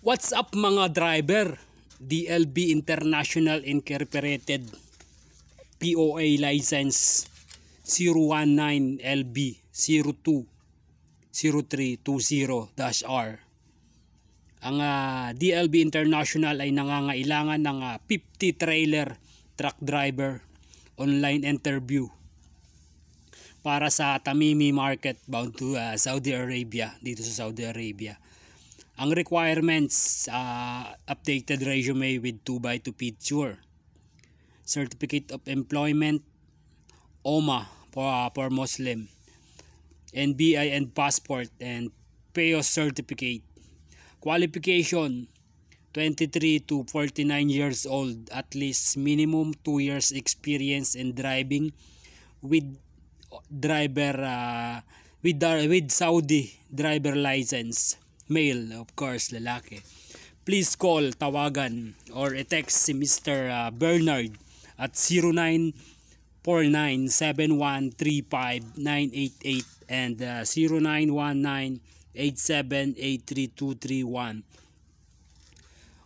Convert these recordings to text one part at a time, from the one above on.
What's up mga driver? DLB International Incorporated POA License 019LB 020320-R Ang uh, ah, DLB International ay nangangailangan ng uh, ah, 50 trailer truck driver online interview para sa Tamimi Market bound to uh, Saudi Arabia dito sa Saudi Arabia ang requirements, uh, updated resume with 2 by 2 picture, certificate of employment, OMA for, uh, for Muslim, NBI and passport, and PEOS certificate. Qualification, 23 to 49 years old, at least minimum 2 years experience in driving with driver uh, with, uh, with Saudi driver license male, of course, lalaki. Please call, tawagan, or e-text si Mr. Uh, Bernard at 0949713598 and uh, 0919878331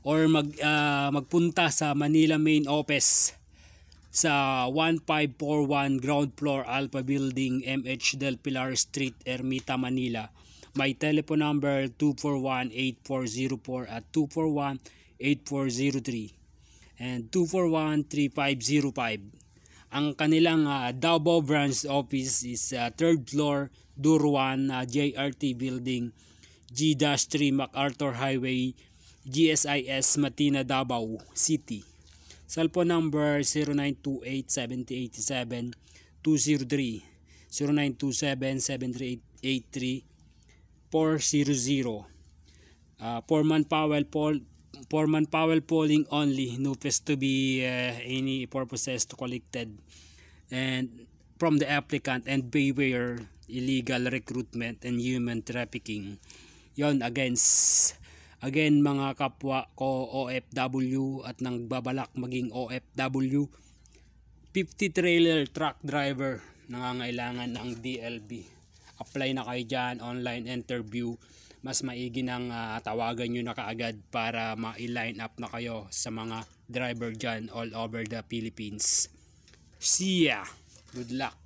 or mag uh, magpunta sa Manila Main Office sa 1541 ground floor Alpha Building MH Del Pilar Street Ermita Manila My telephone number 241-8404 at 241-8403 and 241-3505. Ang kanilang uh, Davao branch office is uh, third floor, Duruan, uh, ah, JRT building, G-3 MacArthur Highway, GSIS Matina, Davao City. Cellphone number 0928-7087-203, 0927-7383, 400. Uh, ah, Foreman Powell poll man power polling only no NUPES to be uh, any purposes to collected and from the applicant and beware illegal recruitment and human trafficking. Yon against again mga kapwa ko OFW at nang babalak maging OFW 50 trailer truck driver nangangailangan ng DLB apply na kayo dyan, online interview, mas maigi nang uh, tawagan nyo na kaagad para ma-line up na kayo sa mga driver dyan all over the Philippines. See ya! Good luck!